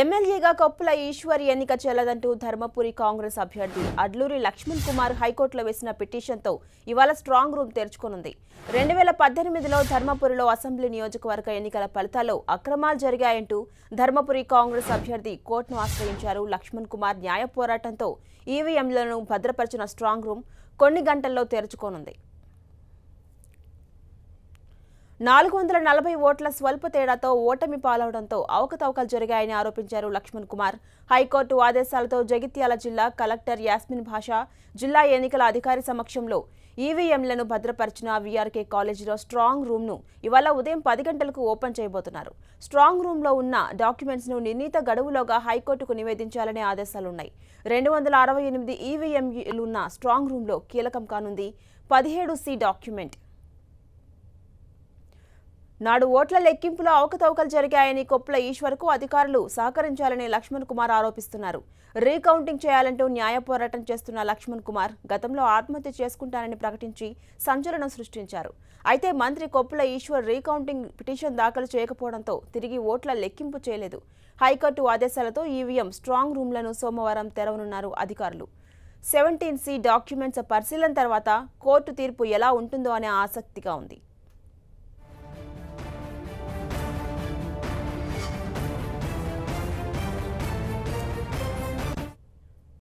ఎమ్మెల్యేగా కొప్పుల ఈశ్వర్ ఎన్నిక చెల్లదంటూ ధర్మపురి కాంగ్రెస్ అభ్యర్థి అడ్లూరి లక్ష్మణ్ కుమార్ హైకోర్టులో వేసిన పిటిషన్తో ఇవాళ స్ట్రాంగ్ రూమ్ తెరుచుకునుంది రెండు వేల పద్దెనిమిదిలో ధర్మపురిలో అసెంబ్లీ నియోజకవర్గ ఎన్నికల ఫలితాల్లో అక్రమాలు జరిగాయంటూ ధర్మపురి కాంగ్రెస్ అభ్యర్థి కోర్టును ఆశ్రయించారు లక్ష్మణ్ కుమార్ న్యాయ పోరాటంతో ఈవీఎంలను భద్రపరిచిన స్ట్రాంగ్ రూమ్ కొన్ని గంటల్లో తెరుచుకోనుంది నాలుగు వందల నలభై ఓట్ల స్వల్ప తేడాతో ఓటమి పాలవడంతో అవకతవకలు జరిగాయని ఆరోపించారు లక్ష్మణ్ కుమార్ హైకోర్టు ఆదేశాలతో జగిత్యాల జిల్లా కలెక్టర్ యాస్మిన్ భాషా జిల్లా ఎన్నికల అధికారి సమక్షంలో ఈవీఎంలను భద్రపరిచిన వీఆర్కే కాలేజీలో స్ట్రాంగ్ రూమ్ను ఇవాళ ఉదయం పది గంటలకు ఓపెన్ చేయబోతున్నారు స్ట్రాంగ్ రూమ్లో ఉన్న డాక్యుమెంట్స్ను నిర్ణీత గడువులోగా హైకోర్టుకు నివేదించాలనే ఆదేశాలున్నాయి రెండు వందల అరవై ఎనిమిది ఈవీఎంలున్న స్ట్రాంగ్ రూమ్లో కీలకం కానుంది పదిహేడు సి డాక్యుమెంట్ నాడు ఓట్ల లెక్కింపులో అవకతవకలు జరిగాయని కొప్పుల ఈశ్వర్కు అధికారులు సహకరించాలని లక్ష్మణ్ కుమార్ ఆరోపిస్తున్నారు రీకౌంటింగ్ చేయాలంటూ న్యాయ పోరాటం చేస్తున్న లక్ష్మణ్ కుమార్ గతంలో ఆత్మహత్య చేసుకుంటానని ప్రకటించి సంచలనం సృష్టించారు అయితే మంత్రి కొప్పుల ఈశ్వర్ రీకౌంటింగ్ పిటిషన్ దాఖలు చేయకపోవడంతో తిరిగి ఓట్ల లెక్కింపు చేయలేదు హైకోర్టు ఆదేశాలతో ఈవీఎం స్ట్రాంగ్ రూమ్లను సోమవారం తెరవనున్నారు అధికారులు సెవెంటీన్ సి డాక్యుమెంట్స్ పరిశీలన తర్వాత కోర్టు తీర్పు ఎలా ఉంటుందో అనే ఆసక్తిగా ఉంది